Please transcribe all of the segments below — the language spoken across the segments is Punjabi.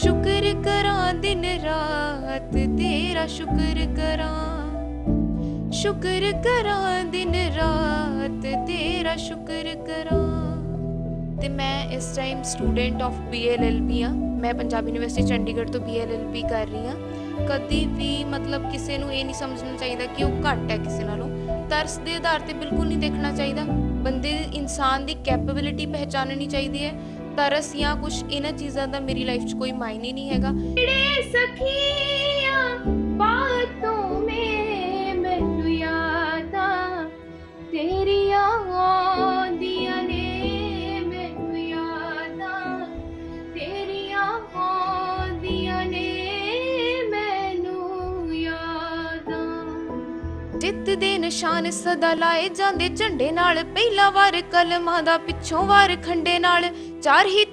ਸ਼ੁਕਰ ਕਰਾਂ ਦਿਨ ਰਾਤ ਤੇਰਾ ਸ਼ੁਕਰ ਕਰਾਂ ਸ਼ੁਕਰ ਕਰਾਂ ਦਿਨ ਰਾਤ ਤੇਰਾ ਸ਼ੁਕਰ ਕਰਾਂ ਤੇ ਮੈਂ ਇਸ ਟਾਈਮ ਸਟੂਡੈਂਟ ਆਫ ਬੀਐਲਐਲਬੀ ਆ ਮੈਂ ਪੰਜਾਬ ਯੂਨੀਵਰਸਿਟੀ ਚੰਡੀਗੜ੍ਹ ਤੋਂ ਬੀਐਲਐਲਬੀ ਕਰ ਰਹੀ ਆ ਕਦੀ ਵੀ ਮਤਲਬ ਕਿਸੇ ਨੂੰ ਇਹ ਨਹੀਂ ਸਮਝਣਾ ਚਾਹੀਦਾ ਕਿ ਉਹ ਘੱਟ ਹੈ ਕਿਸੇ ਨਾਲੋਂ ਤਰਸ ਦੇ ਆਧਾਰ ਤੇ ਬਿਲਕੁਲ ਨਹੀਂ ਦੇਖਣਾ ਚਾਹੀਦਾ ਬੰਦੇ ਇਨਸਾਨ ਦੀ ਕੈਪੇਬਿਲਿਟੀ ਪਹਿਚਾਨਣੀ ਚਾਹੀਦੀ ਹੈ ਤਰਸ ਜਾਂ ਕੁਝ ਇਹਨਾਂ ਚੀਜ਼ਾਂ ਦਾ ਮੇਰੀ ਲਾਈਫ 'ਚ ਕੋਈ ਮਾਇਨੇ ਨਹੀਂ ਹੈਗਾ ਜਿਹੜੇ ਸਖੀਆਂ ਬਾਤੋਂ ਮੇ ਮੈਨੂੰ ਯਾਦਾਂ ਤੇਰੀਆਂ ਆਉਂਦੀਆਂ ਨੇ ਮੈਨੂੰ ਯਾਦਾਂ ਤੇਰੀਆਂ ਆਉਂਦੀਆਂ ਨੇ ਮੈਨੂੰ ਯਾਦਾਂ ਜਿੱਤ ਦੇ ਨਿਸ਼ਾਨ ਸਦਾ ਲਾਏ ਜਾਂਦੇ ਝੰਡੇ ਨਾਲ ਪਹਿਲਾ ਵਾਰ ਕਲਮਾਂ ਦਾ ਪਿੱਛੋਂ ਵਾਰ ਖੰਡੇ ਨਾਲ ਚਾਰ ਹੀ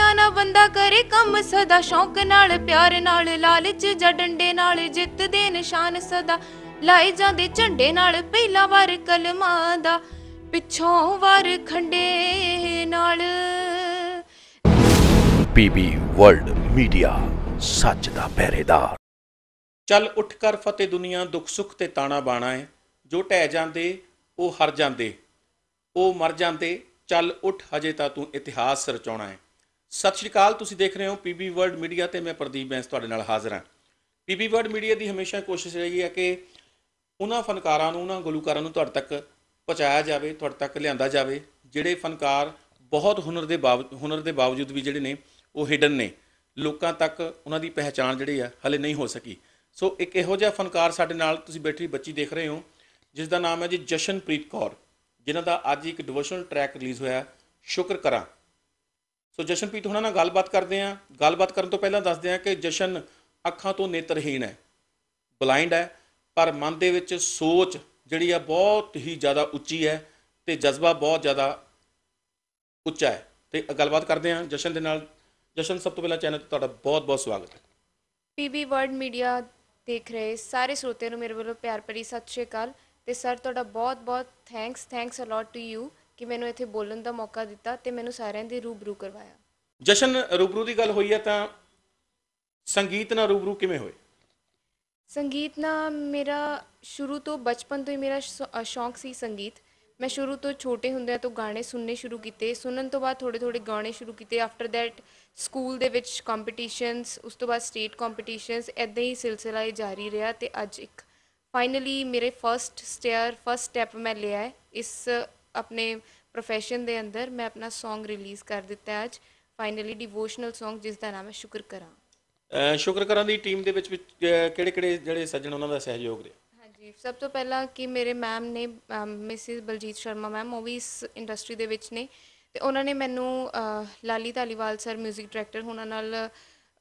ਆ ਨਾਲ ਬੰਦਾ ਕਰੇ ਕੰਮ ਸਦਾ ਸ਼ੌਂਕ ਨਾਲ ਪਿਆਰ ਨਾਲ ਲਾਲਚ ਜਾਂ ਡੰਡੇ ਨਾਲ ਜਿੱਤ ਦੇ ਨਿਸ਼ਾਨ ਸਦਾ ਲਾਏ ਜਾਂਦੇ ਝੰਡੇ ਨਾਲ ਪਹਿਲਾ ਵਾਰ ਕਲਮਾ ਦਾ ਪਿੱਛੋਂ ਵਾਰ ਖੰਡੇ ਨਾਲ ਪੀਬੀ ਵਰਲਡ ਮੀਡੀਆ ਸੱਚ ਦਾ ਪਹਿਰੇਦਾਰ ਚੱਲ ਉੱਠ ਕਰ ਫਤਿਹ ਦੁਨੀਆ ਦੁੱਖ ਸੁੱਖ ਤੇ ਤਾਣਾ ਬਾਣਾ ਹੈ ਜੋ ਟਹਿ ਜਾਂਦੇ ਉਹ ਹਰ ਜਾਂਦੇ ਉਹ ਮਰ ਜਾਂਦੇ ਚੱਲ ਉੱਠ ਹਜੇ ਤਾਂ ਤੂੰ ਇਤਿਹਾਸ ਰਚਾਉਣਾ ਹੈ ਸਤਿ ਸ਼੍ਰੀ ਅਕਾਲ ਤੁਸੀਂ ਦੇਖ ਰਹੇ ਹੋ ਪੀਬੀ ਵਰਲਡ ਮੀਡੀਆ ਤੇ ਮੈਂ ਪ੍ਰਦੀਪ ਬੈਂਸ ਤੁਹਾਡੇ ਨਾਲ ਹਾਜ਼ਰ ਹਾਂ ਪੀਬੀ ਵਰਲਡ ਮੀਡੀਆ ਦੀ ਹਮੇਸ਼ਾ ਕੋਸ਼ਿਸ਼ ਰਹੀ ਹੈ ਕਿ ਉਹਨਾਂ ਫਨਕਾਰਾਂ ਨੂੰ ਉਹਨਾਂ ਗਲੂਕਾਰਾਂ ਨੂੰ ਤੁਹਾਡੇ ਤੱਕ ਪਹੁੰਚਾਇਆ ਜਾਵੇ ਤੁਹਾਡੇ ਤੱਕ ਲਿਆਂਦਾ ਜਾਵੇ ਜਿਹੜੇ ਫਨਕਾਰ ਬਹੁਤ ਹੁਨਰ ਦੇ ਬਾਵਜੂਦ ਹੁਨਰ ਦੇ ਬਾਵਜੂਦ ਵੀ ਜਿਹੜੇ ਨੇ ਉਹ ਹਿਡਨ ਨੇ ਲੋਕਾਂ ਤੱਕ ਉਹਨਾਂ ਦੀ ਪਹਿਚਾਣ ਜਿਹੜੀ ਆ ਹਲੇ ਨਹੀਂ ਹੋ ਸਕੀ ਸੋ ਇੱਕ ਇਹੋ ਜਿਹਾ ਫਨਕਾਰ ਸਾਡੇ ਨਾਲ ਤੁਸੀਂ ਬੈਠੀ ਬੱਚੀ ਦੇਖ ਰਹੇ ਹੋ ਜਿਸ ਦਾ ਨਾਮ ਹੈ ਜੀ ਜਸ਼ਨਪ੍ਰੀਤ ਕੌਰ ਜਿਨ੍ਹਾਂ ਦਾ ਅੱਜ ਇੱਕ ਡਿਵੋਸ਼ਨਲ ਟਰੈਕ ਰਿਲੀਜ਼ ਹੋਇਆ ਸ਼ੁਕਰ ਕਰਾਂ ਸੋ ਜਸ਼ਨਪ੍ਰੀਤ ਹੁਣਾਂ ਨਾਲ ਗੱਲਬਾਤ ਕਰਦੇ ਆਂ ਗੱਲਬਾਤ ਕਰਨ ਤੋਂ ਪਹਿਲਾਂ ਦੱਸਦੇ ਆਂ ਕਿ ਜਸ਼ਨ ਅੱਖਾਂ ਤੋਂ ਨੇਤਰਹੀਣ ਹੈ ਬਲਾਈਂਡ ਹੈ ਪਰ ਮਨ ਦੇ ਵਿੱਚ ਸੋਚ ਜਿਹੜੀ ਆ ਬਹੁਤ ਹੀ ਜ਼ਿਆਦਾ ਉੱਚੀ ਹੈ ਤੇ ਜਜ਼ਬਾ ਬਹੁਤ ਜ਼ਿਆਦਾ ਉੱਚਾ ਹੈ ਤੇ ਗੱਲਬਾਤ ਕਰਦੇ ਆਂ ਜਸ਼ਨ ਦੇ ਨਾਲ ਜਸ਼ਨ ਸਭ ਤੋਂ ਪਹਿਲਾਂ ਚੈਨਲ ਤੇ ਤੁਹਾਡਾ ਬਹੁਤ-ਬਹੁਤ ਸਵਾਗਤ ਹੈ ਪੀਬੀ ਵਰਡ ਮੀਡੀਆ ਦੇਖ ਰਹੇ ਸਾਰੇ ਸਰੋਤਿਆਂ ਨੂੰ ਮੇਰੇ ਵੱਲੋਂ ਪਿਆਰ ਭਰੀ ਸਤਿ ਸ਼੍ਰੀ ਅਕਾਲ ਤੇ ਸਰ ਤੁਹਾਡਾ ਬਹੁਤ ਬਹੁਤ thanks thanks a lot to you ਕਿ ਮੈਨੂੰ ਇੱਥੇ ਬੋਲਣ ਦਾ ਮੌਕਾ ਦਿੱਤਾ ਤੇ ਮੈਨੂੰ ਸਾਰਿਆਂ ਦੇ ਰੂਬਰੂ ਕਰਵਾਇਆ ਜਸ਼ਨ ਰੂਬਰੂ ਦੀ ਗੱਲ ਹੋਈ ਹੈ ਤਾਂ ਸੰਗੀਤ ਨਾਲ ਰੂਬਰੂ ਕਿਵੇਂ ਹੋਏ ਸੰਗੀਤ ਨਾਲ ਮੇਰਾ ਸ਼ੁਰੂ ਤੋਂ ਬਚਪਨ ਤੋਂ ਹੀ ਮੇਰਾ ਸ਼ੌਂਕ ਸੀ ਸੰਗੀਤ ਮੈਂ ਸ਼ੁਰੂ ਤੋਂ ਛੋਟੇ ਹੁੰਦਿਆਂ ਤੋਂ ਗਾਣੇ ਸੁਣਨੇ ਸ਼ੁਰੂ ਕੀਤੇ ਸੁਣਨ ਤੋਂ ਬਾਅਦ ਥੋੜੇ ਥੋੜੇ ਗਾਣੇ ਸ਼ੁਰੂ ਕੀਤੇ ਆਫਟਰ ਥੈਟ ਸਕੂਲ ਦੇ ਵਿੱਚ ਕੰਪੀਟੀਸ਼ਨਸ ਉਸ ਤੋਂ ਬਾਅਦ ਸਟੇਟ ਕੰਪੀਟੀਸ਼ਨਸ ਐਦਾਂ ਹੀ ਸਿਲਸਿਲਾ ਇਹ ਜਾਰੀ ਰਿਹਾ ਤੇ ਅੱਜ ਇੱਕ ਫਾਈਨਲੀ ਮੇਰੇ ਫਰਸਟ ਸਟੇਅਰ ਫਰਸਟ ਸਟੈਪ ਮੈਂ ਲਿਆ ਹੈ ਇਸ ਆਪਣੇ profession ਦੇ ਅੰਦਰ ਮੈਂ ਆਪਣਾ Song ਰਿਲੀਜ਼ ਕਰ ਦਿੱਤਾ ਹੈ ਅੱਜ ਫਾਈਨਲੀ ਡਿਵੋਸ਼ਨਲ Song ਜਿਸ ਦਾ ਨਾਮ ਹੈ ਸ਼ੁਕਰ ਕਰਾਂ ਸ਼ੁਕਰ ਕਰਾਂ ਦੀ ਟੀਮ ਦੇ ਵਿੱਚ ਕਿਹੜੇ ਕਿਹੜੇ ਜਿਹੜੇ ਸੱਜਣ ਉਹਨਾਂ ਦਾ ਸਹਿਯੋਗ ਰਿਹਾ ਹਾਂਜੀ ਸਭ ਤੋਂ ਪਹਿਲਾਂ ਕਿ ਮੇਰੇ ਮੈਮ ਨੇ ਮਿਸਿਸ ਬਲਜੀਤ ਸ਼ਰਮਾ ਮੈਮ ਉਹ ਵੀ ਇਸ ਇੰਡਸਟਰੀ ਦੇ ਵਿੱਚ ਨੇ ਤੇ ਉਹਨਾਂ ਨੇ ਮੈਨੂੰ ਲਾਲੀ ਧਾਲੀਵਾਲ ਸਰ 뮤직 ਡਾਇਰੈਕਟਰ ਉਹਨਾਂ ਨਾਲ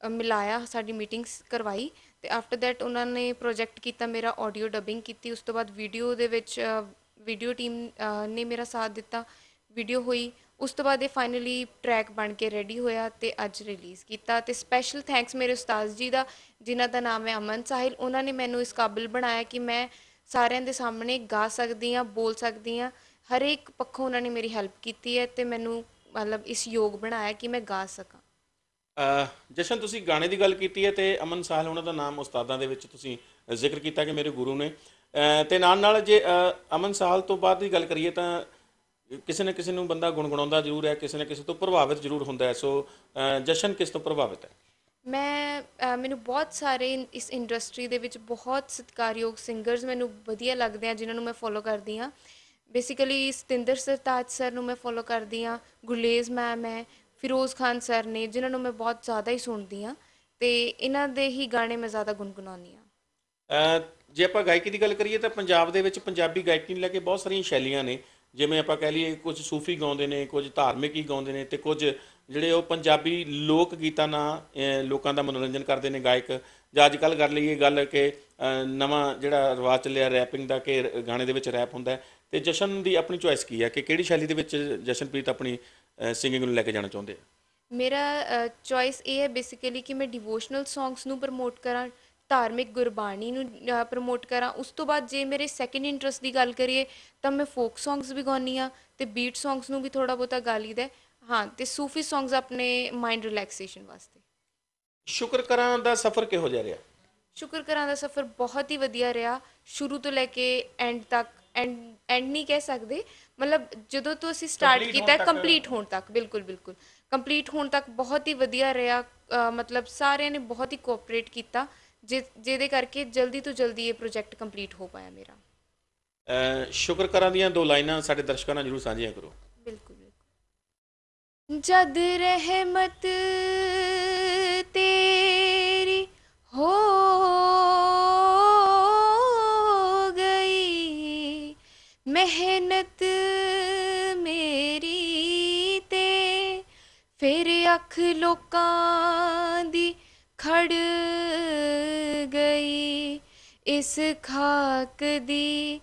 ਮਿਲਾਇਆ ਸਾਡੀ ਮੀਟਿੰਗਸ ਕਰਵਾਈ ਤੇ ਆਫਟਰ ਥੈਟ ਉਹਨਾਂ ਨੇ ਪ੍ਰੋਜੈਕਟ ਕੀਤਾ ਮੇਰਾ ਆਡੀਓ ਡਬਿੰਗ ਕੀਤੀ ਉਸ ਤੋਂ ਬਾਅਦ ਵੀਡੀਓ ਦੇ ਵਿੱਚ ਵੀਡੀਓ ਟੀਮ ਨੇ ਮੇਰਾ ਸਾਥ ਦਿੱਤਾ ਵੀਡੀਓ ਹੋਈ ਉਸ ਤੋਂ ਬਾਅਦ ਇਹ ਫਾਈਨਲੀ ਟਰੈਕ ਬਣ ਕੇ ਰੈਡੀ ਹੋਇਆ ਤੇ ਅੱਜ ਰਿਲੀਜ਼ ਕੀਤਾ ਤੇ ਸਪੈਸ਼ਲ ਥੈਂਕਸ ਮੇਰੇ ਉਸਤਾਦ ਜੀ ਦਾ ਜਿਨ੍ਹਾਂ ਦਾ ਨਾਮ ਹੈ ਅਮਨ ਸਾਹਿਲ ਉਹਨਾਂ ਨੇ ਮੈਨੂੰ ਇਸ ਕਾਬਿਲ ਬਣਾਇਆ ਕਿ ਮੈਂ ਸਾਰਿਆਂ ਦੇ ਸਾਹਮਣੇ ਗਾ ਸਕਦੀ ਆ ਬੋਲ ਸਕਦੀ ਆ ਹਰੇਕ ਪੱਖੋਂ ਉਹਨਾਂ ਨੇ ਮੇਰੀ ਹੈਲਪ ਕੀਤੀ ਹੈ ਤੇ ਮੈਨੂੰ ਮਤਲਬ ਇਸ ਯੋਗ ਬਣਾਇਆ ਕਿ ਮੈਂ ਗਾ ਸਕਾਂ ਜਸ਼ਨ ਤੁਸੀਂ ਗਾਣੇ ਦੀ ਗੱਲ ਕੀਤੀ ਹੈ ਤੇ ਅਮਨ ਸਾਹਲ ਉਹਨਾਂ ਦਾ ਨਾਮ ਉਸਤਾਦਾਂ ਦੇ ਵਿੱਚ ਤੁਸੀਂ ਜ਼ਿਕਰ ਕੀਤਾ ਕਿ ਮੇਰੇ ਗੁਰੂ ਨੇ ਤੇ ਨਾਲ ਨਾਲ ਜੇ ਅਮਨ ਸਾਹਲ ਤੋਂ ਬਾਅਦ ਦੀ ਗੱਲ ਕਰੀਏ ਤਾਂ ਕਿਸੇ ਨਾ ਕਿਸੇ ਨੂੰ ਬੰਦਾ ਗੁੰਗਣਾਉਂਦਾ ਜ਼ਰੂਰ ਹੈ ਕਿਸੇ ਨਾ ਕਿਸੇ ਤੋਂ ਪ੍ਰਭਾਵਿਤ ਜ਼ਰੂਰ ਹੁੰਦਾ ਹੈ ਸੋ ਜਸ਼ਨ ਕਿਸ ਤੋਂ ਪ੍ਰਭਾਵਿਤ ਹੈ ਮੈਂ ਮੈਨੂੰ ਬਹੁਤ ਸਾਰੇ ਇਸ ਇੰਡਸਟਰੀ ਦੇ ਵਿੱਚ ਬਹੁਤ ਸਤਿਕਾਰਯੋਗ ਸਿੰਗਰਸ ਮੈਨੂੰ ਵਧੀਆ ਲੱਗਦੇ ਆ ਜਿਨ੍ਹਾਂ ਨੂੰ ਮੈਂ ਫੋਲੋ ਕਰਦੀ ਆ ਬੇਸਿਕਲੀ ਸਤਿੰਦਰ ਸਰਤਾਜ ਸਰ ਨੂੰ ਮੈਂ ਫੋਲੋ ਕਰਦੀ ਆ ਗੁਰਲੇਜ਼ ਮੈਮ ਹੈ ਫਿਰੋਜ਼ ਖਾਨ ਸਰ ਨੇ ਜਿਨ੍ਹਾਂ ਨੂੰ ਮੈਂ ਬਹੁਤ ਜ਼ਿਆਦਾ ਹੀ ਸੁਣਦੀ ਆ ਤੇ ਇਹਨਾਂ ਦੇ ਹੀ ਗਾਣੇ ਮੈਂ ਜ਼ਿਆਦਾ ਗੁੰਗਣਾਉਂਦੀ ਆ ਜੇ ਆਪਾਂ ਗਾਇਕੀ ਦੀ ਗੱਲ ਕਰੀਏ ਤਾਂ ਪੰਜਾਬ ਦੇ ਵਿੱਚ ਪੰਜਾਬੀ ਗਾਇਕੀ ਨੂੰ ਲੈ ਕੇ ਬਹੁਤ ਸਾਰੀਆਂ ਸ਼ੈਲੀਆਂ ਨੇ ਜਿਵੇਂ ਆਪਾਂ ਕਹਿ ਲਈਏ ਕੁਝ ਸੂਫੀ ਗਾਉਂਦੇ ਨੇ ਕੁਝ ਧਾਰਮਿਕ ਹੀ ਗਾਉਂਦੇ ਨੇ ਤੇ ਕੁਝ ਜਿਹੜੇ ਉਹ ਪੰਜਾਬੀ ਲੋਕ ਗੀਤਾਂ ਨਾਲ ਲੋਕਾਂ ਦਾ ਮਨੋਰੰਜਨ ਕਰਦੇ ਨੇ ਗਾਇਕ ਜਾਂ ਅੱਜ ਕੱਲ ਕਰ ਲਈਏ ਗੱਲ ਕਿ ਨਵਾਂ ਜਿਹੜਾ ਰਿਵਾਜ ਚੱਲਿਆ ਰੈਪਿੰਗ ਦਾ ਕਿ ਗਾਣੇ ਦੇ ਵਿੱਚ ਰੈਪ ਹੁੰਦਾ ਤੇ ਜਸ਼ਨ ਦੀ ਆਪਣੀ ਚੁਆਇਸ ਕੀ ਹੈ ਕਿ ਕਿਹੜੀ ਸ਼ੈਲੀ ਦੇ ਵਿੱਚ ਜਸ਼ਨਪ੍ਰੀਤ ਆਪਣੀ ਸਿੰਗਿੰਗ ਨੂੰ ਲੈ ਕੇ ਜਾਣਾ ਚਾਹੁੰਦੇ ਆ ਮੇਰਾ ਚੋਇਸ ਇਹ ਹੈ ਬੇਸਿਕਲੀ ਕਿ ਮੈਂ ਡਿਵੋਸ਼ਨਲ ਸੌਂਗਸ ਨੂੰ ਪ੍ਰਮੋਟ ਕਰਾਂ ਧਾਰਮਿਕ ਗੁਰਬਾਣੀ ਨੂੰ ਪ੍ਰਮੋਟ ਕਰਾਂ ਉਸ ਤੋਂ ਬਾਅਦ ਜੇ ਮੇਰੇ ਸੈਕੰਡ ਇੰਟਰਸਟ ਦੀ ਗੱਲ ਕਰੀਏ ਤਾਂ ਮੈਂ ਫੋਕ ਸੌਂਗਸ ਵੀ ਗਾਉਣੀ ਆ ਤੇ ਬੀਟ ਸੌਂਗਸ ਨੂੰ ਵੀ ਥੋੜਾ ਬੋਤਾ ਗਾ ਲਈਦਾ ਹਾਂ ਤੇ ਸੂਫੀ ਸੌਂਗਸ ਆਪਣੇ ਮਾਈਂਡ ਰਿਲੈਕਸੇਸ਼ਨ ਵਾਸਤੇ ਸ਼ੁਕਰ ਕਰਾਂ ਦਾ ਸਫ਼ਰ ਕਿਹੋ ਜਿਹਾ ਰਿਹਾ ਸ਼ੁਕਰ ਕਰਾਂ ਦਾ ਸਫ਼ਰ ਬਹੁਤ ਹੀ ਵਧੀਆ ਰਿਹਾ ਸ਼ੁਰੂ ਤੋਂ ਲੈ ਕੇ ਐਂਡ ਤੱਕ ਐਂਡ ਐਂਡ ਨਹੀਂ ਕਹਿ ਸਕਦੇ ਮਤਲਬ ਜਦੋਂ ਤੋਂ ਅਸੀਂ ਸਟਾਰਟ ਕੀਤਾ ਕੰਪਲੀਟ ਹੋਣ ਤੱਕ ਬਿਲਕੁਲ ਬਿਲਕੁਲ ਕੰਪਲੀਟ ਹੋਣ ਤੱਕ ਬਹੁਤ ਹੀ ਵਧੀਆ ਰਿਹਾ ਮਤਲਬ ਸਾਰਿਆਂ ਨੇ ਬਹੁਤ ਹੀ ਕੋਆਪਰੇਟ ਕੀਤਾ ਜਿਹਦੇ ਕਰਕੇ ਜਲਦੀ ਤੋਂ ਜਲਦੀ ਇਹ ਪ੍ਰੋਜੈਕਟ ਕੰਪਲੀਟ ਹੋ ਪਾਇਆ ਮੇਰਾ ਸ਼ੁਕਰ ਕਰਾਂ ਦੀਆਂ ਦੋ ਲਾਈਨਾਂ ਸਾਡੇ ਦਰਸ਼ਕਾਂ ਨਾਲ ਜਰੂਰ ਸਾਂਝੀਆਂ ਕਰੋ ਬਿਲਕੁਲ ਬਿਲਕੁਲ। ਜਦ ਰਹਿਮਤ ਲੱਖ ਲੋਕਾਂ ਦੀ ਖੜ ਗਈ ਇਸ ਖਾਕ ਦੀ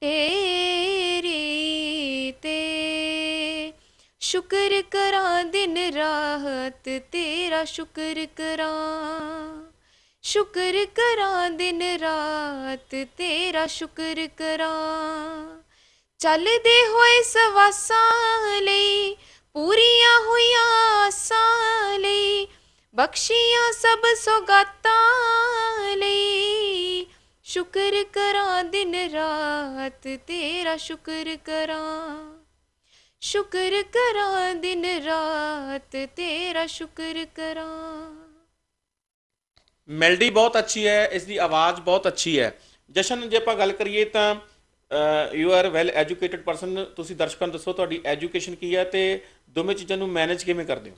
ਤੇਰੀ ਤੇ ਸ਼ੁਕਰ ਕਰਾਂ ਦਿਨ ਰਾਤ ਤੇਰਾ ਸ਼ੁਕਰ ਕਰਾਂ ਸ਼ੁਕਰ ਕਰਾਂ ਦਿਨ ਰਾਤ ਤੇਰਾ ਸ਼ੁਕਰ ਕਰਾਂ ਚੱਲਦੇ ਹੋਏ ਸਵਾਸਾਂ ਲਈ ਪੂਰੀਆਂ ਹੋਈਆਂ ਸਾਲੇ ਬਖਸ਼ੀਆਂ ਸਭ ਸੁਗਤਾਂ ਲਈ ਸ਼ੁਕਰ ਕਰਾਂ ਦਿਨ ਰਾਤ ਤੇਰਾ ਸ਼ੁਕਰ ਕਰਾਂ ਸ਼ੁਕਰ ਕਰਾਂ ਦਿਨ ਰਾਤ ਤੇਰਾ ਸ਼ੁਕਰ ਕਰਾਂ ਮੈਲਡੀ ਬਹੁਤ ਅੱਛੀ ਹੈ ਇਸ ਦੀ ਆਵਾਜ਼ ਬਹੁਤ ਅੱਛੀ ਹੈ ਜਸ਼ਨ ਜੇ ਆਪਾਂ ਗੱਲ ਕਰੀਏ ਤਾਂ you are well educated person ਤੁਸੀਂ ਦਰਸ਼ਕਾਂ ਨੂੰ ਦੱਸੋ ਤੁਹਾਡੀ ਐਜੂਕੇਸ਼ਨ ਕੀ ਹੈ ਤੇ ਦੋਵੇਂ ਚੀਜ਼ਾਂ ਨੂੰ ਮੈਨੇਜ ਕਿਵੇਂ ਕਰਦੇ ਹੋ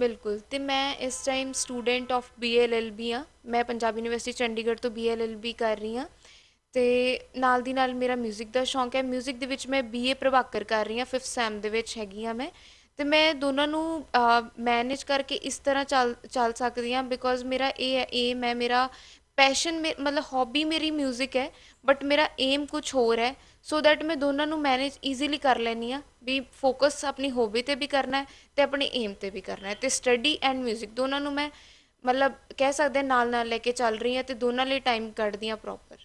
ਬਿਲਕੁਲ ਤੇ ਮੈਂ ਇਸ ਟਾਈਮ ਸਟੂਡੈਂਟ ਆਫ ਬੀ ਆ ਮੈਂ ਪੰਜਾਬ ਯੂਨੀਵਰਸਿਟੀ ਚੰਡੀਗੜ੍ਹ ਤੋਂ ਬੀ ਕਰ ਰਹੀ ਆ ਤੇ ਨਾਲ ਦੀ ਨਾਲ ਮੇਰਾ 뮤직 ਦਾ ਸ਼ੌਂਕ ਹੈ 뮤직 ਦੇ ਵਿੱਚ ਮੈਂ ਬੀਏ ਪ੍ਰਭਾਕਰ ਕਰ ਰਹੀ ਆ 5th ਸੈਮ ਦੇ ਵਿੱਚ ਹੈਗੀ ਆ ਮੈਂ ਤੇ ਮੈਂ ਦੋਨਾਂ ਨੂੰ ਮੈਨੇਜ ਕਰਕੇ ਇਸ ਤਰ੍ਹਾਂ ਚੱਲ ਚੱਲ ਸਕਦੀ ਆ ਬਿਕੋਜ਼ ਮੇਰਾ ਇਹ ਹੈ ਇਹ ਮੈਂ ਮੇਰਾ ਪੈਸ਼ਨ ਮੇ ਮਤਲਬ ਹੌਬੀ ਮੇਰੀ 뮤직 ਹੈ ਬਟ ਮੇਰਾ ਏਮ ਕੁਝ ਹੋਰ ਹੈ ਸੋ ਦੈਟ ਮੈਂ ਦੋਨਾਂ ਨੂੰ ਮੈਨੇਜ ਈਜ਼ੀਲੀ ਕਰ ਲੈਣੀ ਆ ਵੀ ਫੋਕਸ ਆਪਣੀ ਹੌਬੀ ਤੇ ਵੀ ਕਰਨਾ ਹੈ ਤੇ ਆਪਣੇ ਏਮ ਤੇ ਵੀ ਕਰਨਾ ਹੈ ਤੇ ਸਟੱਡੀ ਐਂਡ 뮤직 ਦੋਨਾਂ ਨੂੰ ਮੈਂ ਮਤਲਬ ਕਹਿ ਸਕਦੇ ਨਾਲ ਨਾਲ ਲੈ ਕੇ ਚੱਲ ਰਹੀ ਆ ਤੇ ਦੋਨਾਂ ਲਈ ਟਾਈਮ ਕੱਢਦੀ ਆ ਪ੍ਰੋਪਰ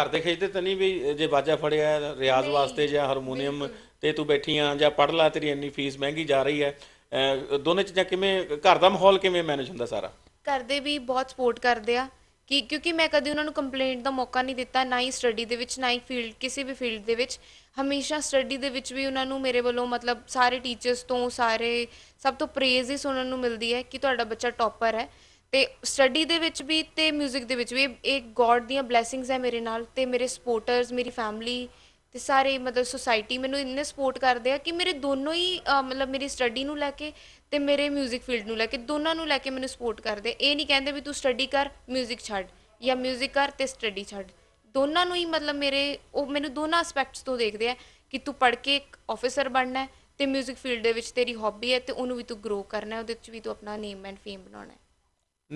ਘਰ ਦੇ ਖਿੱਚਦੇ ਤਾਂ ਨਹੀਂ ਵੀ ਜੇ ਬਾਜਾ ਫੜਿਆ ਰਿਆਜ਼ ਵਾਸਤੇ ਜਾਂ ਹਾਰਮੋਨੀਅਮ ਤੇ ਤੂੰ ਬੈਠੀ ਆ ਜਾਂ ਪੜ ਲਾ ਤੇਰੀ ਇੰਨੀ ਫੀਸ ਮਹਿੰਗੀ ਜਾ ਰਹੀ ਹੈ ਦੋਨੇ ਚੀਜ਼ਾਂ ਕਿਵੇਂ ਘਰ ਦਾ ਮਾਹੌਲ ਕਿਵੇਂ ਮੈਨੇਜ ਹੁੰਦਾ ਸਾਰਾ ਘਰ ਦੇ ਵੀ ਬਹੁਤ ਸਪੋਰਟ ਕਰਦੇ ਆ ਕਿ ਕਿਉਂਕਿ ਮੈਂ ਕਦੇ ਉਹਨਾਂ ਨੂੰ ਕੰਪਲੇਂਟ ਦਾ ਮੌਕਾ ਨਹੀਂ ਦਿੱਤਾ ਨਾ ਹੀ ਸਟੱਡੀ ਦੇ ਵਿੱਚ ਨਾ ਹੀ ਫੀਲਡ ਕਿਸੇ ਵੀ ਫੀਲਡ ਦੇ ਵਿੱਚ ਹਮੇਸ਼ਾ ਸਟੱਡੀ ਦੇ ਵਿੱਚ ਵੀ ਉਹਨਾਂ ਨੂੰ ਮੇਰੇ ਵੱਲੋਂ ਮਤਲਬ ਸਾਰੇ ਟੀਚਰਸ ਤੋਂ ਸਾਰੇ ਸਭ ਤੋਂ ਪ੍ਰੇਜ਼ ਹੀ ਸੁਣਨ ਨੂੰ ਮਿਲਦੀ ਹੈ ਕਿ ਤੁਹਾਡਾ ਬੱਚਾ ਟੌਪਰ ਹੈ ਤੇ ਸਟੱਡੀ ਦੇ ਵਿੱਚ ਵੀ ਤੇ 뮤직 ਦੇ ਵਿੱਚ ਵੀ ਇਹ ਗੋਡ ਦੀਆਂ ਬਲੇਸਿੰਗਸ ਹੈ ਮੇਰੇ ਨਾਲ ਤੇ ਮੇਰੇ ਸਪੋਰਟਰਸ ਮੇਰੀ ਫੈਮਿਲੀ ਤੇ ਸਾਰੇ ਮਤਲਬ ਸੋਸਾਇਟੀ ਮੈਨੂੰ ਇੰਨੇ ਸਪੋਰਟ ਕਰਦੇ ਆ ਕਿ ਮੇਰੇ ਦੋਨੋਂ ਹੀ ਮਤਲਬ ਮੇਰੀ ਸਟੱਡੀ ਨੂੰ ਲੈ ਕੇ ਤੇ ਮੇਰੇ 뮤직 ਫੀਲਡ ਨੂੰ ਲੈ ਕੇ ਦੋਨਾਂ ਨੂੰ ਲੈ ਕੇ ਮੈਨੂੰ ਸਪੋਰਟ ਕਰਦੇ ਇਹ ਨਹੀਂ ਕਹਿੰਦੇ ਵੀ ਤੂੰ ਸਟੱਡੀ ਕਰ 뮤직 ਛੱਡ ਜਾਂ 뮤직 ਕਰ ਤੇ ਸਟੱਡੀ ਛੱਡ ਦੋਨਾਂ ਨੂੰ ਹੀ ਮਤਲਬ ਮੇਰੇ ਉਹ ਮੈਨੂੰ ਦੋਨਾਂ ਐਸਪੈਕਟਸ ਤੋਂ ਦੇਖਦੇ ਆ ਕਿ ਤੂੰ ਪੜ ਕੇ ਇੱਕ ਆਫੀਸਰ ਬਣਨਾ ਹੈ ਤੇ 뮤직 ਫੀਲਡ ਦੇ ਵਿੱਚ ਤੇਰੀ ਹੌਬੀ ਹੈ ਤੇ ਉਹਨੂੰ ਵੀ ਤੂੰ ਗਰੋ ਕਰਨਾ ਹੈ ਉਹਦੇ ਵਿੱਚ ਵੀ ਤੂੰ ਆਪਣਾ ਨੇਮ ਐਂਡ ਫੇਮ ਬਣਾਉਣਾ ਹੈ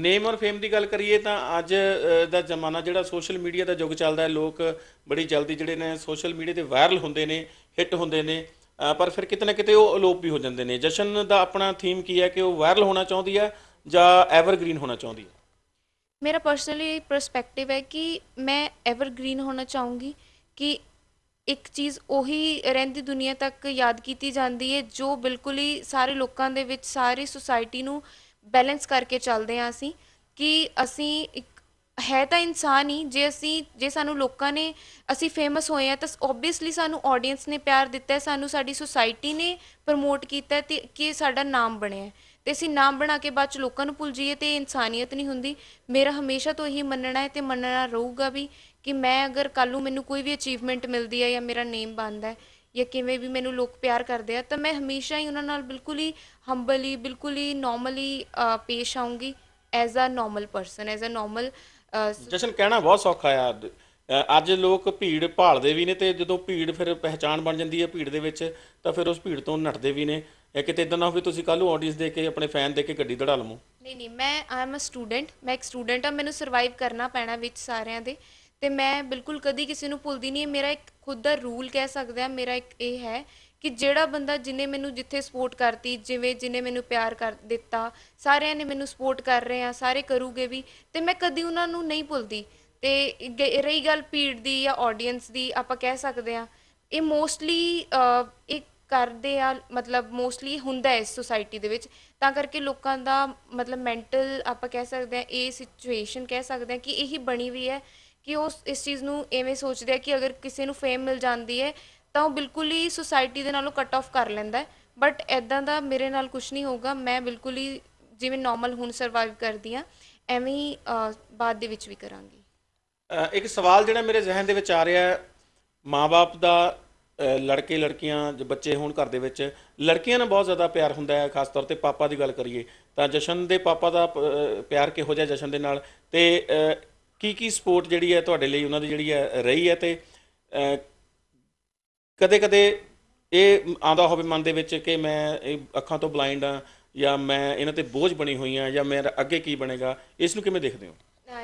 ਨੇਮ ਔਰ ਫੇਮ ਦੀ ਗੱਲ ਕਰੀਏ ਤਾਂ ਅੱਜ ਦਾ ਜ਼ਮਾਨਾ ਜਿਹੜਾ ਸੋਸ਼ਲ ਮੀਡੀਆ ਦਾ ਯੁੱਗ ਚੱਲਦਾ ਹੈ ਲੋਕ ਬੜੀ ਜਲਦੀ ਜਿਹੜੇ ਨੇ ਸੋਸ਼ਲ ਮੀਡੀਆ ਤੇ ਵਾਇਰਲ ਹੁੰਦੇ ਨੇ ਹਿੱਟ ਹੁੰਦੇ ਨੇ ਪਰ ਫਿਰ ਕਿਤੇ ਨਾ ਕਿਤੇ ਉਹ ਅਲੋਪ ਵੀ ਹੋ ਜਾਂਦੇ ਨੇ ਜਸ਼ਨ ਦਾ ਆਪਣਾ ਥੀਮ ਕੀ ਹੈ ਕਿ ਉਹ ਵਾਇਰਲ ਹੋਣਾ ਚਾਹੁੰਦੀ ਹੈ ਜਾਂ ਐਵਰਗ੍ਰੀਨ ਹੋਣਾ ਚਾਹੁੰਦੀ ਹੈ ਮੇਰਾ ਪਰਸਨਲੀ ਪਰਸਪੈਕਟਿਵ ਹੈ ਕਿ ਮੈਂ ਐਵਰਗ੍ਰੀਨ ਹੋਣਾ ਚਾਹੂੰਗੀ ਕਿ ਇੱਕ ਚੀਜ਼ ਉਹੀ ਰਹਿੰਦੀ ਦੁਨੀਆ ਤੱਕ ਯਾਦ ਕੀਤੀ ਜਾਂਦੀ ਹੈ ਜੋ ਬਿਲਕੁਲ ਹੀ ਸਾਰੇ ਲੋਕਾਂ ਦੇ ਵਿੱਚ ਸਾਰੀ ਸੁਸਾਇਟੀ ਨੂੰ ਬੈਲੈਂਸ ਕਰਕੇ ਚੱਲਦੇ ਆਂ ਅਸੀਂ ਕਿ ਅਸੀਂ ਹੈ ਤਾਂ ਇਨਸਾਨ ਹੀ ਜੇ ਅਸੀਂ ਜੇ ਸਾਨੂੰ ਲੋਕਾਂ ਨੇ ਅਸੀਂ ਫੇਮਸ ਹੋਏ ਆ ਤਾਂ ਆਬਵੀਅਸਲੀ ਸਾਨੂੰ ਆਡੀਅנס ਨੇ ਪਿਆਰ ਦਿੱਤਾ ਹੈ ਸਾਨੂੰ ਸਾਡੀ ਸੁਸਾਇਟੀ ਨੇ ਪ੍ਰਮੋਟ ਕੀਤਾ ਤੇ ਕਿ ਸਾਡਾ ਨਾਮ ਬਣਿਆ ਤੇ ਅਸੀਂ ਨਾਮ ਬਣਾ ਕੇ ਬਾਅਦ ਚ ਲੋਕਾਂ ਨੂੰ ਭੁੱਲ ਜਾਈਏ ਤੇ ਇਨਸਾਨੀਅਤ ਨਹੀਂ ਹੁੰਦੀ ਮੇਰਾ ਹਮੇਸ਼ਾ ਤੋਂ ਇਹੀ ਮੰਨਣਾ ਹੈ ਤੇ ਮੰਨਣਾ ਰਹੂਗਾ ਵੀ ਕਿ ਮੈਂ ਅਗਰ ਕੱਲ ਨੂੰ ਮੈਨੂੰ ਕੋਈ ਵੀ ਅਚੀਵਮੈਂਟ ਮਿਲਦੀ ਹੈ ਜਾਂ ਮੇਰਾ ਨੇਮ ਬਣਦਾ ਹੈ ਜਾਂ ਕਿਵੇਂ ਵੀ ਮੈਨੂੰ ਲੋਕ ਪਿਆਰ ਕਰਦੇ ਆ ਤਾਂ ਮੈਂ ਹਮੇਸ਼ਾ ਹੀ ਉਹਨਾਂ ਨਾਲ ਬਿਲਕੁਲ ਹੀ ਹੰਬਲੀ ਬਿਲਕੁਲ ਹੀ ਨਾਰਮਲੀ ਪੇਸ਼ ਆਉਂਗੀ as a normal person as a normal ਜਸ਼ਨ ਕਹਿਣਾ ਬਹੁਤ ਸੌਖਾ ਆ ਅੱਜ ਲੋਕ ਭੀੜ ਭਾਲਦੇ ਵੀ ਨੇ ਤੇ ਜਦੋਂ ਭੀੜ ਫਿਰ ਪਹਿਚਾਣ ਬਣ ਜਾਂਦੀ ਹੈ ਭੀੜ ਦੇ ਵਿੱਚ ਤਾਂ ਫਿਰ ਉਸ ਭੀੜ ਤੋਂ ਨੱਟਦੇ ਵੀ ਨੇ ਕਿਤੇ ਇਦਾਂ ਨਾ ਹੋਵੇ ਤੁਸੀਂ ਕੱਲ ਨੂੰ ਆਡੀਅנס ਦੇ ਕੇ ਆਪਣੇ ਫੈਨ ਦੇ ਕੇ ਗੱਡੀ ਦੜਾ ਲਵੋ ਨਹੀਂ ਨਹੀਂ ਮੈਂ ਆਮ ਅ ਸਟੂਡੈਂਟ ਮੈਂ ਇੱਕ ਸਟੂਡੈਂਟ ਆ ਮੈਨੂੰ ਸਰਵਾਈਵ ਕਰਨਾ ਪੈਣਾ ਵਿੱਚ ਸਾਰਿਆਂ ਦੇ ਤੇ ਮੈਂ ਬਿਲਕੁਲ ਕਦੀ ਕਿਸੇ ਨੂੰ ਭੁੱਲਦੀ ਨਹੀਂ ਮੇਰਾ ਇੱਕ ਖੁਦ ਦਾ ਰੂਲ ਕਹਿ ਸਕਦੇ ਆ ਮੇਰਾ ਇੱਕ ਇਹ ਹੈ ਕਿ ਜਿਹੜਾ ਬੰਦਾ ਜਿਨੇ ਮੈਨੂੰ ਜਿੱਥੇ ਸਪੋਰਟ ਕਰਤੀ ਜਿਵੇਂ ਜਿਨੇ ਮੈਨੂੰ ਪਿਆਰ ਕਰ ਦਿੱਤਾ ਸਾਰਿਆਂ ਨੇ ਮੈਨੂੰ ਸਪੋਰਟ ਕਰ ਰਹੇ ਆ ਸਾਰੇ ਕਰੂਗੇ ਵੀ ਤੇ ਮੈਂ ਕਦੀ ਉਹਨਾਂ ਨੂੰ ਨਹੀਂ ਭੁੱਲਦੀ ਤੇ ਰਹੀ ਗੱਲ ਪੀੜ ਦੀ ਜਾਂ ਆਡੀਅנס ਦੀ ਆਪਾਂ ਕਹਿ ਸਕਦੇ ਆ ਇਹ ਮੋਸਟਲੀ ਇੱਕ ਕਰਦੇ ਆ ਮਤਲਬ ਮੋਸਟਲੀ ਹੁੰਦਾ ਹੈ ਇਸ ਸੋਸਾਇਟੀ ਦੇ ਵਿੱਚ ਤਾਂ ਕਰਕੇ ਲੋਕਾਂ ਦਾ ਮਤਲਬ ਮੈਂਟਲ ਆਪਾਂ ਕਹਿ ਸਕਦੇ ਆ ਇਹ ਸਿਚੁਏਸ਼ਨ ਕਹਿ ਸਕਦੇ ਆ ਕਿ ਇਹੀ ਬਣੀ ਵੀ ਹੈ ਕਿ ਉਹ ਇਸ ਚੀਜ਼ ਨੂੰ ਐਵੇਂ ਸੋਚਦੇ ਆ ਕਿ ਅਗਰ ਕਿਸੇ ਨੂੰ ਫੇਮ ਮਿਲ ਜਾਂਦੀ ਹੈ ਤਾਂ ਉਹ ਬਿਲਕੁਲ ਹੀ ਸੋਸਾਇਟੀ ਦੇ ਨਾਲੋਂ ਕੱਟ ਆਫ ਕਰ ਲੈਂਦਾ ਹੈ ਬਟ ਐਦਾਂ ਦਾ ਮੇਰੇ ਨਾਲ ਕੁਝ ਨਹੀਂ ਹੋਊਗਾ ਮੈਂ ਬਿਲਕੁਲ ਹੀ ਜਿਵੇਂ ਨਾਰਮਲ ਹੁਣ ਸਰਵਾਈਵ ਕਰਦੀ ਆ ਐਵੇਂ ਹੀ ਬਾਅਦ ਦੇ ਵਿੱਚ ਵੀ ਕਰਾਂਗੀ ਇੱਕ ਸਵਾਲ ਜਿਹੜਾ ਮੇਰੇ ਜ਼ਿਹਨ ਦੇ ਵਿੱਚ ਆ ਰਿਹਾ ਹੈ ਮਾਪੇ ਦਾ ਲੜਕੇ ਲੜਕੀਆਂ ਜੋ ਬੱਚੇ ਹੋਣ ਘਰ ਦੇ ਵਿੱਚ ਲੜਕੀਆਂ ਨਾਲ ਬਹੁਤ ਜ਼ਿਆਦਾ ਪਿਆਰ ਹੁੰਦਾ ਹੈ ਖਾਸ ਤੌਰ ਤੇ ਪਾਪਾ ਦੀ ਗੱਲ ਕਰੀਏ ਤਾਂ ਜਸ਼ਨ ਦੇ ਪਾਪਾ ਦਾ ਪਿਆਰ ਕਿਹੋ ਜਿਹਾ ਜਸ਼ਨ ਦੇ ਨਾਲ ਤੇ ਕੀ ਕੀ ਸਪੋਰਟ ਜਿਹੜੀ ਹੈ ਤੁਹਾਡੇ ਲਈ ਉਹਨਾਂ ਦੀ ਜਿਹੜੀ ਹੈ ਰਹੀ ਹੈ ਤੇ ਕਦੇ-ਕਦੇ ਇਹ ਆਉਂਦਾ ਹੋਵੇ ਮਨ ਦੇ ਵਿੱਚ ਕਿ ਮੈਂ ਅੱਖਾਂ ਤੋਂ ਬਲਾਈਂਡ ਆ ਜਾਂ ਮੈਂ ਇਹਨਾਂ ਤੇ ਬੋਝ ਬਣੀ ਹੋਈ ਆ ਜਾਂ ਮੇਰਾ ਅੱਗੇ ਕੀ ਬਣੇਗਾ ਇਸ ਨੂੰ ਕਿਵੇਂ ਦੇਖਦੇ ਹੋ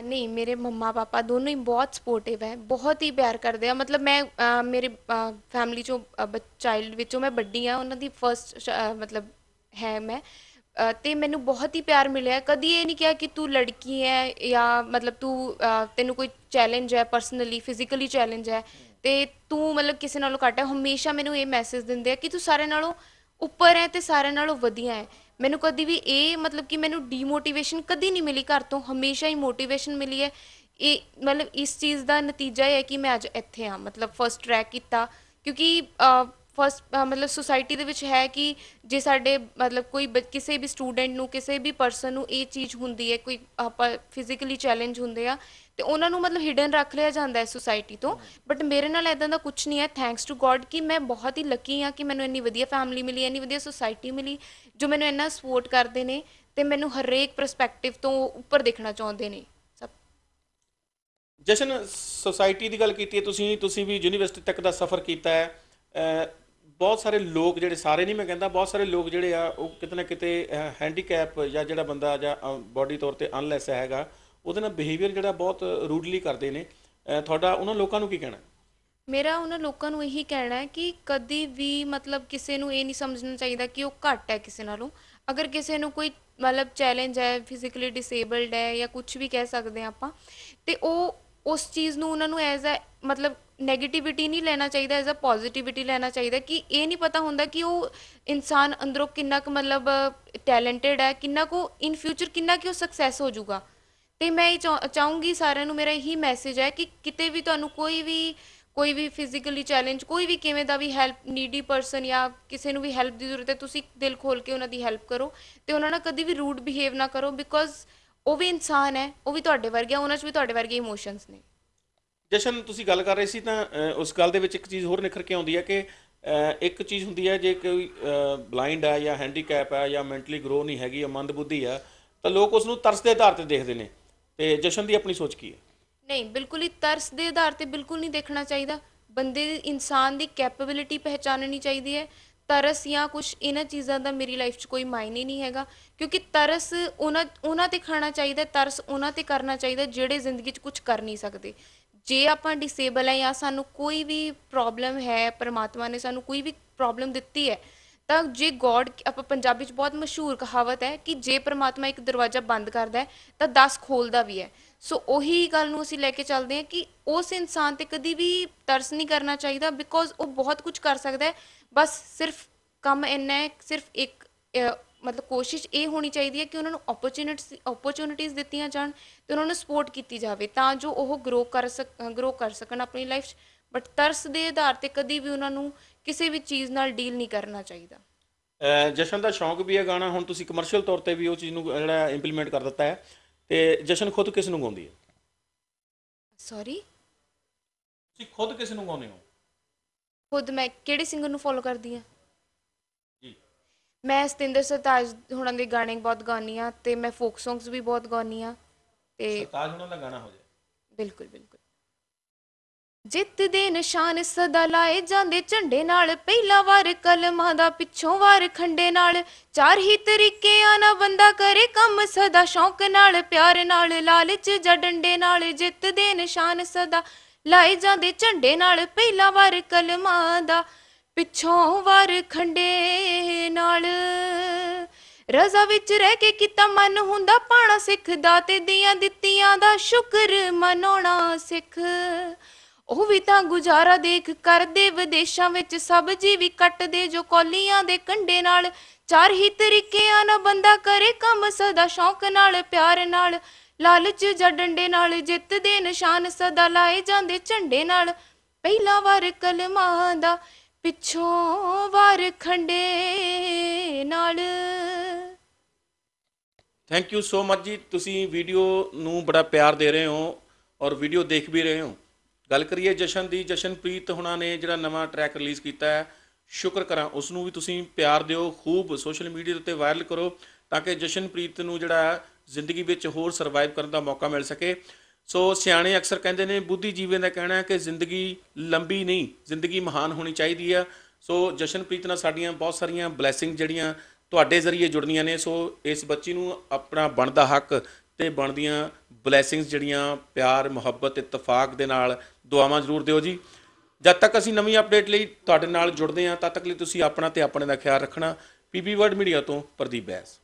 ਨਹੀਂ ਮੇਰੇ ਮੰਮਾ ਪਾਪਾ ਦੋਨੋਂ ਹੀ ਬਹੁਤ ਸਪੋਰਟਿਵ ਹੈ ਬਹੁਤ ਹੀ ਪਿਆਰ ਕਰਦੇ ਆ ਮਤਲਬ ਮੈਂ ਮੇਰੇ ਫੈਮਿਲੀ ਚੋਂ ਚਾਈਲਡ ਵਿੱਚੋਂ ਮੈਂ ਵੱਡੀ ਆ ਉਹਨਾਂ ਦੀ ਫਰਸਟ ਮਤਲਬ ਹੈ ਮੈਂ ਤੇ ਮੈਨੂੰ ਬਹੁਤ ਹੀ ਪਿਆਰ ਮਿਲਿਆ ਕਦੀ ਇਹ ਨਹੀਂ ਕਿਹਾ ਕਿ ਤੂੰ ਲੜਕੀ ਹੈ ਜਾਂ ਮਤਲਬ ਤੂੰ ਤੈਨੂੰ ਕੋਈ ਚੈਲੰਜ ਹੈ ਪਰਸਨਲੀ ਫਿਜ਼ੀਕਲੀ ਚੈਲੰਜ ਹੈ ਤੇ ਤੂੰ ਮਤਲਬ ਕਿਸੇ ਨਾਲੋਂ ਘੱਟ ਹੈ ਹਮੇਸ਼ਾ ਮੈਨੂੰ ਇਹ ਮੈਸੇਜ ਦਿੰਦੇ ਆ ਕਿ ਤੂੰ ਸਾਰਿਆਂ ਨਾਲੋਂ ਉੱਪਰ ਹੈ ਤੇ ਸਾਰਿਆਂ ਨਾਲੋਂ ਵਧੀਆ ਹੈ ਮੈਨੂੰ ਕਦੀ ਵੀ ਇਹ ਮਤਲਬ ਕਿ ਮੈਨੂੰ ਡੀਮੋਟੀਵੇਸ਼ਨ ਕਦੀ ਨਹੀਂ ਮਿਲੀ ਘਰ ਤੋਂ ਹਮੇਸ਼ਾ ਹੀ ਮੋਟੀਵੇਸ਼ਨ ਮਿਲੀ ਹੈ ਇਹ ਮਤਲਬ ਇਸ ਚੀਜ਼ ਦਾ ਨਤੀਜਾ ਇਹ ਹੈ ਕਿ ਮੈਂ ਅੱਜ ਇੱਥੇ ਆ ਮਤਲਬ ਫਰਸਟ ਟਰੈਕ ਕੀਤਾ ਕਿਉਂਕਿ ਫਸਟ ਮਤਲਬ ਸੋਸਾਇਟੀ ਦੇ ਵਿੱਚ ਹੈ ਕਿ ਜੇ ਸਾਡੇ ਮਤਲਬ ਕੋਈ ਕਿਸੇ ਵੀ ਸਟੂਡੈਂਟ ਨੂੰ ਕਿਸੇ ਵੀ ਪਰਸਨ ਨੂੰ ਇਹ ਚੀਜ਼ ਹੁੰਦੀ ਹੈ ਕੋਈ ਆਪਾਂ ਫਿਜ਼ੀਕਲੀ ਚੈਲੰਜ ਹੁੰਦੇ ਆ ਤੇ ਉਹਨਾਂ ਨੂੰ ਮਤਲਬ ਹਿਡਨ ਰੱਖ ਲਿਆ ਜਾਂਦਾ ਹੈ ਸੋਸਾਇਟੀ ਤੋਂ ਬਟ ਮੇਰੇ ਨਾਲ ਐਦਾਂ ਦਾ ਕੁਝ ਨਹੀਂ ਹੈ ਥੈਂਕਸ ਟੂ ਗੋਡ ਕਿ ਮੈਂ ਬਹੁਤ ਹੀ ਲੱਕੀ ਹਾਂ ਕਿ ਮੈਨੂੰ ਇੰਨੀ ਵਧੀਆ ਫੈਮਿਲੀ ਮਿਲੀ ਇੰਨੀ ਵਧੀਆ ਸੋਸਾਇਟੀ ਮਿਲੀ ਜੋ ਮੈਨੂੰ ਇੰਨਾ ਸਪੋਰਟ ਕਰਦੇ ਨੇ ਤੇ ਮੈਨੂੰ ਹਰੇਕ ਪਰਸਪੈਕਟਿਵ ਤੋਂ ਉੱਪਰ ਦੇਖਣਾ ਚਾਹੁੰਦੇ ਨੇ ਜਸ਼ਨ ਸੋਸਾਇਟੀ ਦੀ ਗੱਲ ਕੀਤੀ ਹੈ ਤੁਸੀਂ ਤੁਸੀਂ ਵੀ ਯੂਨੀਵਰਸਿਟੀ ਤੱਕ ਦਾ ਸਫ਼ਰ ਕੀਤਾ ਹੈ ਬਹੁਤ ਸਾਰੇ ਲੋਕ ਜਿਹੜੇ ਸਾਰੇ ਨਹੀਂ ਮੈਂ ਕਹਿੰਦਾ ਬਹੁਤ ਸਾਰੇ ਲੋਕ ਜਿਹੜੇ ਆ ਉਹ ਕਿਤੇ ਨਾ ਕਿਤੇ ਹੈਂਡੀਕੈਪ ਜਾਂ ਜਿਹੜਾ ਬੰਦਾ ਜਾਂ ਬਾਡੀ ਤੌਰ ਤੇ ਅਨਲੈਸ ਹੈਗਾ ਉਹਦੇ ਨਾਲ ਬਿਹੇਵੀਅਰ ਜਿਹੜਾ ਬਹੁਤ ਰੂਡਲੀ ਕਰਦੇ ਨੇ ਤੁਹਾਡਾ ਉਹਨਾਂ ਲੋਕਾਂ ਨੂੰ ਕੀ ਕਹਿਣਾ ਮੇਰਾ ਉਹਨਾਂ ਲੋਕਾਂ ਨੂੰ ਇਹੀ ਕਹਿਣਾ ਹੈ ਕਿ ਕਦੀ ਵੀ ਮਤਲਬ ਕਿਸੇ ਨੂੰ ਇਹ ਨਹੀਂ ਸਮਝਣਾ ਚਾਹੀਦਾ ਕਿ ਉਹ ਘੱਟ ਹੈ ਕਿਸੇ ਨਾਲੋਂ ਅਗਰ ਕਿਸੇ ਨੂੰ ਕੋਈ ਮਤਲਬ ਚੈਲੰਜ ਹੈ ਫਿਜ਼ੀਕਲੀ ਡਿਸੇਬਲਡ ਹੈ ਜਾਂ ਕੁਝ ਵੀ ਕਹਿ ਸਕਦੇ ਆਪਾਂ ਤੇ ਉਹ ਉਸ ਚੀਜ਼ ਨੂੰ ਉਹਨਾਂ ਨੂੰ ਐਜ਼ ਅ ਮਤਲਬ ਨੈਗੇਟਿਵਿਟੀ ਨਹੀਂ ਲੈਣਾ ਚਾਹੀਦਾ ਐਜ਼ ਅ ਪੋਜ਼ਿਟਿਵਿਟੀ ਲੈਣਾ ਚਾਹੀਦਾ ਕਿ ਇਹ ਨਹੀਂ ਪਤਾ ਹੁੰਦਾ ਕਿ ਉਹ ਇਨਸਾਨ ਅੰਦਰੋਂ ਕਿੰਨਾ ਕੁ ਮਤਲਬ ਟੈਲੈਂਟਡ ਹੈ ਕਿੰਨਾ ਕੁ ਇਨ ਫਿਊਚਰ ਕਿੰਨਾ ਕਿ ਉਹ ਸਕਸੈਸ ਹੋ ਜਾਊਗਾ ਤੇ ਮੈਂ ਇਹ ਚਾਹੂੰਗੀ ਸਾਰਿਆਂ ਨੂੰ ਮੇਰਾ ਇਹੀ ਮੈਸੇਜ ਹੈ ਕਿ ਕਿਤੇ ਵੀ ਤੁਹਾਨੂੰ ਕੋਈ ਵੀ ਕੋਈ ਵੀ ਫਿਜ਼ੀਕਲੀ ਚੈਲੰਜ ਕੋਈ ਵੀ ਕਿਵੇਂ ਦਾ ਵੀ ਹੈਲਪ ਨੀਡੀ ਪਰਸਨ ਜਾਂ ਕਿਸੇ ਨੂੰ ਵੀ ਹੈਲਪ ਦੀ ਜ਼ਰੂਰਤ ਹੈ ਤੁਸੀਂ ਦਿਲ ਖੋਲ ਕੇ ਉਹਨਾਂ ਦੀ ਹੈਲਪ ਕਰੋ ਤੇ ਉਹਨਾਂ ਨਾਲ ਕਦੀ ਵੀ ਰੂਡ ਬਿਹੇਵ ਨਾ ਕਰੋ ਬਿਕੋਜ਼ ਉਹ ਵੀ ਇਨਸਾਨ ਹੈ ਉਹ ਵੀ ਤੁਹਾਡੇ ਵਰਗਾ ਉਹਨਾਂ 'ਚ ਵੀ ਤੁਹਾਡੇ ਵਰਗੇ ਇਮੋਸ਼ਨਸ ਨੇ ਜਸ਼ਨ ਤੁਸੀਂ ਗੱਲ ਕਰ ਰਹੇ ਸੀ ਤਾਂ ਉਸ ਗੱਲ ਦੇ ਵਿੱਚ ਇੱਕ ਚੀਜ਼ ਹੋਰ ਨਿਖਰ ਕੇ ਆਉਂਦੀ ਹੈ ਕਿ ਇੱਕ ਚੀਜ਼ ਹੁੰਦੀ ਹੈ ਜੇ ਕੋਈ ਬਲਾਈਂਡ ਆ ਜਾਂ ਹੈਂਡੀਕੈਪ ਆ ਜਾਂ ਮੈਂਟਲੀ ਗਰੋ ਨਹੀਂ ਹੈਗੀ ਜਾਂ ਮੰਦਬੁੱਧੀ ਆ ਤਾਂ ਲੋਕ ਉਸ ਨੂੰ ਤਰਸ ਦੇ ਆਧਾਰ ਤੇ ਦੇਖਦੇ ਨੇ ਤੇ ਜਸ਼ਨ ਦੀ ਆਪਣੀ ਸੋਚ ਕੀ ਹੈ ਨਹੀਂ ਬਿਲਕੁਲ ਹੀ ਤਰਸ ਦੇ ਆਧਾਰ ਤੇ ਬਿਲਕੁਲ ਨਹੀਂ ਦੇਖਣਾ ਚਾਹੀਦਾ ਬੰਦੇ ਦੀ ਇਨਸਾਨ ਦੀ ਕੈਪੇਬਿਲਿਟੀ ਪਹਿਚਾਨਣੀ ਚਾਹੀਦੀ ਹੈ ਤਰਸ ਜਾਂ ਕੁਝ ਇਹਨਾਂ ਚੀਜ਼ਾਂ ਦਾ ਮੇਰੀ ਲਾਈਫ 'ਚ ਕੋਈ ਮਾਇਨੇ ਨਹੀਂ ਹੈਗਾ ਕਿਉਂਕਿ ਤਰਸ ਉਹਨਾਂ ਉਹਨਾਂ ਤੇ ਖਾਣਾ ਚਾਹੀਦਾ ਤਰਸ ਉਹਨਾਂ ਤੇ ਕਰਨਾ ਚਾਹੀਦਾ ਜਿਹੜੇ ਜ਼ਿੰਦਗੀ 'ਚ ਕੁਝ ਕਰ ਨਹੀਂ ਸਕਦੇ ਜੇ ਆਪਾਂ ਡਿਸੇਬਲ ਹੈ ਜਾਂ ਸਾਨੂੰ ਕੋਈ ਵੀ ਪ੍ਰੋਬਲਮ ਹੈ ਪਰਮਾਤਮਾ ਨੇ ਸਾਨੂੰ ਕੋਈ ਵੀ ਪ੍ਰੋਬਲਮ ਦਿੱਤੀ ਹੈ ਤਾਂ ਜੇ ਗੋਡ ਆਪਾਂ ਪੰਜਾਬੀ ਚ ਬਹੁਤ ਮਸ਼ਹੂਰ ਕਹਾਵਤ ਹੈ ਕਿ ਜੇ ਪਰਮਾਤਮਾ ਇੱਕ ਦਰਵਾਜ਼ਾ ਬੰਦ ਕਰਦਾ ਹੈ ਤਾਂ 10 ਖੋਲਦਾ ਵੀ ਹੈ ਸੋ ਉਹੀ ਗੱਲ ਨੂੰ ਅਸੀਂ ਲੈ ਕੇ ਚੱਲਦੇ ਹਾਂ ਕਿ ਉਸ ਇਨਸਾਨ ਤੇ ਕਦੀ ਵੀ ਤਰਸ ਨਹੀਂ ਕਰਨਾ ਚਾਹੀਦਾ ਬਿਕੋਜ਼ ਉਹ ਬਹੁਤ ਕੁਝ ਕਰ ਸਕਦਾ ਹੈ ਬਸ ਸਿਰਫ ਕੰਮ ਇੰਨਾ ਹੈ ਸਿਰਫ ਇੱਕ ਮਤਲਬ ਕੋਸ਼ਿਸ਼ ਇਹ ਹੋਣੀ ਚਾਹੀਦੀ ਹੈ ਕਿ ਉਹਨਾਂ ਨੂੰ ਓਪਰਚੁਨਿਟੀ ਓਪਰਚ्युनिटीਜ਼ ਦਿੱਤੀਆਂ ਜਾਣ ਤੇ ਉਹਨਾਂ ਨੂੰ ਸਪੋਰਟ ਕੀਤੀ ਜਾਵੇ ਤਾਂ ਜੋ ਉਹ ਗਰੋ ਕਰ ਸਕ ਗਰੋ ਕਰ ਸਕਣ ਆਪਣੀ ਲਾਈਫ 'ਚ ਬਟ ਤਰਸ ਦੇ ਆਧਾਰ ਤੇ ਕਦੀ ਵੀ ਉਹਨਾਂ ਨੂੰ ਕਿਸੇ ਵੀ ਚੀਜ਼ ਨਾਲ ਡੀਲ ਨਹੀਂ ਕਰਨਾ ਚਾਹੀਦਾ ਜਸ਼ਨ ਦਾ ਸ਼ੌਂਕ ਵੀ ਹੈ ਗਾਣਾ ਹੁਣ ਤੁਸੀਂ ਕਮਰਸ਼ੀਅਲ ਤੌਰ ਤੇ ਵੀ ਉਹ ਚੀਜ਼ ਨੂੰ ਜਿਹੜਾ ਇੰਪਲੀਮੈਂਟ ਕਰ ਦਿੱਤਾ ਹੈ ਤੇ ਜਸ਼ਨ ਖੁਦ ਕਿਸ ਨੂੰ ਗਾਉਂਦੀ ਹੈ ਸੌਰੀ ਤੁਸੀਂ ਖੁਦ ਕਿਸ ਨੂੰ ਗਾਉਂਦੇ ਹੋ ਖੁਦ ਮੈਂ ਕਿਹੜੇ ਸਿੰਗਰ ਨੂੰ ਫੋਲੋ ਕਰਦੀ ਹਾਂ ਮੈਂ ਸਤਿੰਦਰ ਸਰਤਾਜ ਹੁਣਾਂ ਦੇ ਗਾਣੇ ਬਹੁਤ ਗਾਉਂਦੀ ਆ ਤੇ ਮੈਂ ਫੋਕ ਸੌਂਗਸ ਵੀ ਬਹੁਤ ਗਾਉਂਦੀ ਆ ਤੇ ਸਰਤਾਜ ਹੁਣਾਂ ਦਾ ਗਾਣਾ ਹੋ ਜਾਏ ਬਿਲਕੁਲ ਬਿਲਕੁਲ ਜਿੱਤ ਦੇ ਨਿਸ਼ਾਨ ਸਦਾ ਲਾਏ ਜਾਂਦੇ ਝੰਡੇ ਨਾਲ ਪਹਿਲਾ ਵਾਰ ਕਲਮਾਂ ਦਾ ਪਿੱਛੋਂ ਵਾਰ ਖੰਡੇ ਨਾਲ ਚਾਰ ਹੀ ਤਰੀਕੇ ਆ ਨਾ ਬੰਦਾ ਕਰੇ ਕੰਮ ਸਦਾ ਸ਼ੌਂਕ ਨਾਲ ਪਿਆਰ ਨਾਲ ਲਾਲਚ ਜਾਂ ਡੰਡੇ ਨਾਲ ਜਿੱਤ ਦੇ ਨਿਸ਼ਾਨ ਸਦਾ ਲਾਏ ਜਾਂਦੇ ਝੰਡੇ ਨਾਲ ਪਹਿਲਾ ਵਾਰ ਕਲਮਾਂ ਦਾ ਪਿੱਛੋਂ ਵਰ ਖੰਡੇ ਨਾਲ ਰਜ਼ਾ ਵਿੱਚ ਰਹਿ ਕੇ ਕੀਤਾ ਮਨ ਹੁੰਦਾ ਪਾਣਾ ਸਿੱਖਦਾ ਤੇ ਦੀਆਂ ਦਿੱਤੀਆਂ ਦਾ ਸ਼ੁਕਰ ਮਨੋਣਾ ਸਿੱਖ ਉਹ ਵੀ ਤਾਂ ਗੁਜ਼ਾਰਾ ਦੇਖ ਕਰਦੇ ਵਿਦੇਸ਼ਾਂ ਵਿੱਚ ਜੀ ਵੀ ਕੱਟਦੇ ਜੋ ਕੋਲੀਆਂ ਦੇ ਕੰਡੇ ਨਾਲ ਚਾਰ ਹੀ ਤਰੀਕਿਆਂ ਨਾਲ ਬੰਦਾ ਕਰੇ ਕੰਮ ਸਦਾ ਸ਼ੌਂਕ ਨਾਲ ਪਿਆਰ ਨਾਲ ਲਾਲਚ ਜਾਂ ਡੰਡੇ ਨਾਲ ਜਿੱਤ ਦੇ ਨਿਸ਼ਾਨ ਸਦਾ ਲਾਏ ਜਾਂਦੇ ਝੰਡੇ ਨਾਲ ਪਹਿਲਾ ਵਾਰ ਕਲਮਾਂ ਦਾ ਪਿੱਛੋਂ ਵਰ ਖੰਡੇ ਨਾਲ ਥੈਂਕ ਯੂ ਸੋ ਮਚ ਜੀ ਤੁਸੀਂ ਵੀਡੀਓ ਨੂੰ ਬੜਾ ਪਿਆਰ ਦੇ ਰਹੇ ਹੋ ਔਰ ਵੀਡੀਓ ਦੇਖ ਵੀ ਰਹੇ ਹੋ ਗੱਲ ਕਰੀਏ ਜਸ਼ਨ ਦੀ ਜਸ਼ਨਪ੍ਰੀਤ ਹੁਣਾਂ ਨੇ ਜਿਹੜਾ ਨਵਾਂ ਟਰੈਕ ਰਿਲੀਜ਼ ਕੀਤਾ ਹੈ ਸ਼ੁਕਰ ਕਰਾਂ ਉਸ ਨੂੰ ਵੀ ਤੁਸੀਂ ਪਿਆਰ ਦਿਓ ਖੂਬ ਸੋਸ਼ਲ ਮੀਡੀਆ ਉੱਤੇ ਵਾਇਰਲ ਕਰੋ ਤਾਂ ਕਿ ਜਸ਼ਨਪ੍ਰੀਤ ਨੂੰ ਜਿਹੜਾ ਜ਼ਿੰਦਗੀ ਵਿੱਚ ਹੋਰ ਸਰਵਾਈਵ ਕਰਨ ਦਾ ਮੌਕਾ ਮਿਲ ਸਕੇ ਸੋ ਸਿਆਣੇ ਅਕਸਰ ਕਹਿੰਦੇ ਨੇ ਬੁੱਧੀ ਜੀਵਨ ਦਾ ਕਹਿਣਾ ਹੈ ਕਿ ਜ਼ਿੰਦਗੀ ਲੰਬੀ ਨਹੀਂ ਜ਼ਿੰਦਗੀ ਮਹਾਨ ਹੋਣੀ ਚਾਹੀਦੀ ਆ ਸੋ ਜਸ਼ਨਪ੍ਰੀਤ ਨਾਲ ਸਾਡੀਆਂ ਬਹੁਤ ਸਾਰੀਆਂ ਬਲੇਸਿੰਗ ਜਿਹੜੀਆਂ ਤੁਹਾਡੇ ਜ਼ਰੀਏ ਜੁੜਨੀਆਂ ਨੇ ਸੋ ਇਸ ਬੱਚੀ ਨੂੰ ਆਪਣਾ ਬਣਦਾ ਹੱਕ ਤੇ ਬਣਦੀਆਂ ਬਲੇਸਿੰਗਸ ਜਿਹੜੀਆਂ ਪਿਆਰ ਮੁਹੱਬਤ ਇਤਫਾਕ ਦੇ ਨਾਲ ਦੁਆਵਾਂ ਜ਼ਰੂਰ ਦਿਓ ਜੀ ਜਦ ਤੱਕ ਅਸੀਂ ਨਵੀਂ ਅਪਡੇਟ ਲਈ ਤੁਹਾਡੇ ਨਾਲ ਜੁੜਦੇ ਹਾਂ ਤਦ ਤੱਕ ਲਈ ਤੁਸੀਂ ਆਪਣਾ ਤੇ ਆਪਣੇ ਦਾ ਖਿਆਲ ਰੱਖਣਾ ਪੀਪੀ ਵਰਡ ਮੀਡੀਆ ਤੋਂ ਪ੍ਰਦੀਪ ਬੈਸ